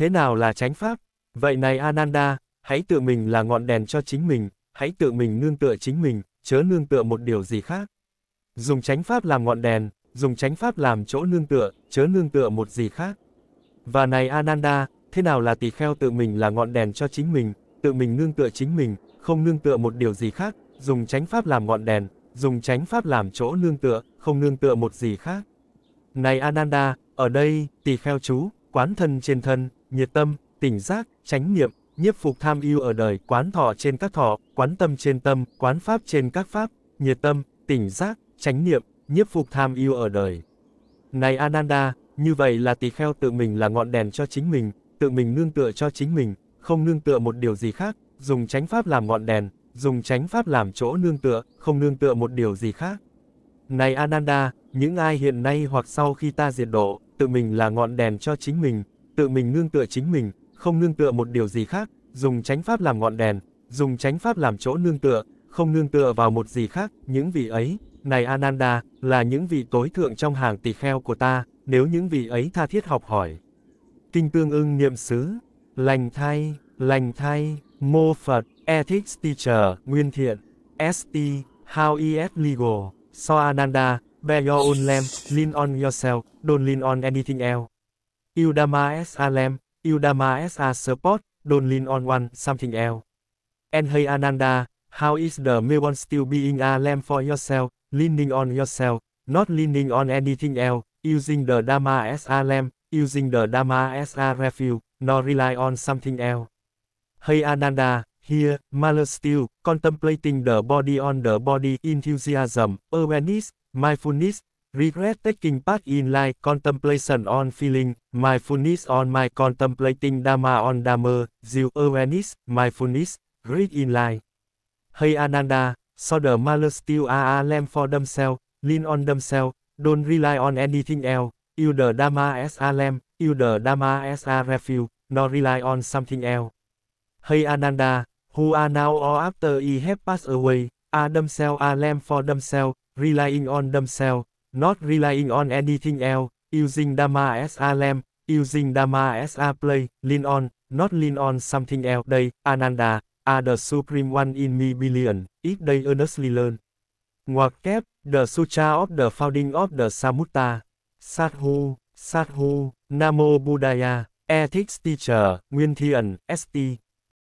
Thế nào là chánh pháp? Vậy này Ananda, hãy tự mình là ngọn đèn cho chính mình, hãy tự mình nương tựa chính mình, chớ nương tựa một điều gì khác. Dùng chánh pháp làm ngọn đèn, dùng chánh pháp làm chỗ nương tựa, chớ nương tựa một gì khác. Và này Ananda, thế nào là tỳ kheo tự mình là ngọn đèn cho chính mình, tự mình nương tựa chính mình, không nương tựa một điều gì khác, dùng chánh pháp làm ngọn đèn, dùng chánh pháp làm chỗ nương tựa, không nương tựa một gì khác. Này Ananda, ở đây, tỳ kheo chú, quán thân trên thân, nhiệt tâm, tỉnh giác, chánh niệm, nhiếp phục tham yêu ở đời, quán thọ trên các thọ, quán tâm trên tâm, quán pháp trên các pháp, nhiệt tâm, tỉnh giác, chánh niệm, nhiếp phục tham yêu ở đời. Này Ananda, như vậy là tỳ kheo tự mình là ngọn đèn cho chính mình, tự mình nương tựa cho chính mình, không nương tựa một điều gì khác, dùng chánh pháp làm ngọn đèn, dùng chánh pháp làm chỗ nương tựa, không nương tựa một điều gì khác. Này Ananda, những ai hiện nay hoặc sau khi ta diệt độ, tự mình là ngọn đèn cho chính mình, tự mình nương tựa chính mình, không nương tựa một điều gì khác, dùng chánh pháp làm ngọn đèn, dùng chánh pháp làm chỗ nương tựa, không nương tựa vào một gì khác, những vị ấy, này Ananda, là những vị tối thượng trong hàng tỳ kheo của ta, nếu những vị ấy tha thiết học hỏi. Kinh tương ưng niệm xứ, lành thay, lành thay, mô Phật, ethics teacher, nguyên thiện, ST, how is e legal, so Ananda, Bear your own lamp, lean on yourself, don't lean on anything else. Udama as a lamp, Udama as a support, don't lean on one, something else. And hey Ananda, how is the Melbourne still being a lamp for yourself, leaning on yourself, not leaning on anything else, using the Dharma as a lamp, using the Dharma as a refuge, nor rely on something else. Hey Ananda, here, Mahler still, contemplating the body on the body enthusiasm, awareness, Mindfulness, Regret Taking Part in Life Contemplation on Feeling, Mindfulness on My Contemplating Dharma on Dharma, Zil Awareness, Mindfulness, Greed in Life. Hey Ananda, so the mother still are a lamp for themselves, lean on themselves, don't rely on anything else, use the Dharma as a lamp, use the Dharma as a refuge, not rely on something else. Hey Ananda, who are now or after he have passed away, are themselves a lamp for themselves, relying on themselves, not relying on anything else, using Dharma as a lamp, using Dharma as a play, lean on, not lean on something else. Đây, Ananda, are the supreme one in me billion, if they earnestly learn. Ngoặc kép, the sutra of the founding of the Samutta. Sathu, Sathu, Namo Buddhaya, Ethics Teacher, Nguyên Thiện ST.